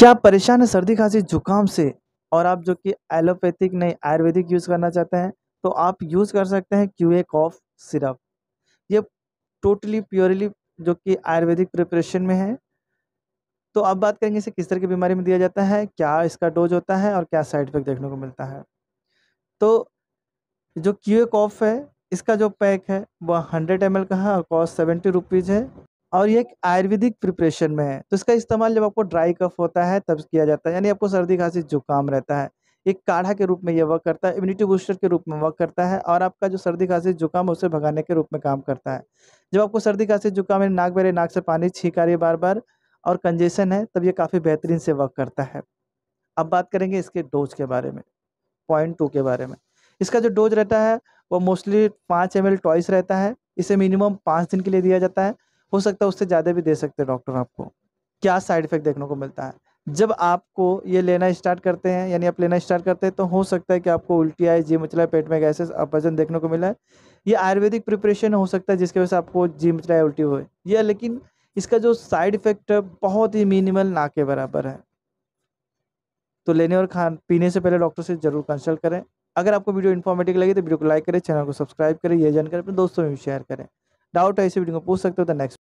क्या आप परेशान है सर्दी खांसी जुकाम से और आप जो कि एलोपैथिक नहीं आयुर्वेदिक यूज़ करना चाहते हैं तो आप यूज़ कर सकते हैं क्यू ए कॉफ सिरप ये टोटली प्योरली जो कि आयुर्वेदिक प्रिपरेशन में है तो अब बात करेंगे इसे किस तरह की बीमारी में दिया जाता है क्या इसका डोज होता है और क्या साइड इफेक्ट देखने को मिलता है तो जो क्यू ए कॉफ है इसका जो पैक है वह हंड्रेड एम का है और कॉस्ट सेवेंटी रुपीज़ है और ये एक आयुर्वेदिक प्रिपरेशन में है तो इसका इस्तेमाल जब आपको ड्राई कफ होता है तब किया जाता है यानी आपको सर्दी खांसी जुकाम रहता है एक काढ़ा के रूप में यह वर्क करता है इम्यूनिटी बूस्टर के रूप में वर्क करता है और आपका जो सर्दी खांसी जुकाम है उसे भगाने के रूप में काम करता है जब आपको सर्दी खांसी जुकाम है नाक बेरे नाक से पानी छींक आ रही है बार बार और कंजेशन है तब ये काफ़ी बेहतरीन से वर्क करता है अब बात करेंगे इसके डोज के बारे में पॉइंट टू के बारे में इसका जो डोज रहता है वो मोस्टली पाँच एम एल टॉइस रहता है इसे मिनिमम पाँच दिन के लिए दिया जाता है हो सकता है उससे ज़्यादा भी दे सकते हैं डॉक्टर आपको क्या साइड इफेक्ट देखने को मिलता है जब आपको ये लेना स्टार्ट करते हैं यानी आप लेना स्टार्ट करते हैं तो हो सकता है कि आपको उल्टी आए जी मचला पेट में गैसेस अपजन देखने को मिला है ये आयुर्वेदिक प्रिपरेशन हो सकता है जिसकी वजह से आपको जी मचला उल्टी हुए यह लेकिन इसका जो साइड इफेक्ट है बहुत ही मिनिमल ना के बराबर है तो लेने और खान पीने से पहले डॉक्टर से ज़रूर कंसल्ट करें अगर आपको वीडियो इन्फॉर्मेटिव लगे तो वीडियो को लाइक करें चैनल को सब्सक्राइब करें यह जानकारी अपने दोस्तों में भी शेयर करें डाउट है इसी वीडियो को पूछ सकते हो द नेक्स्ट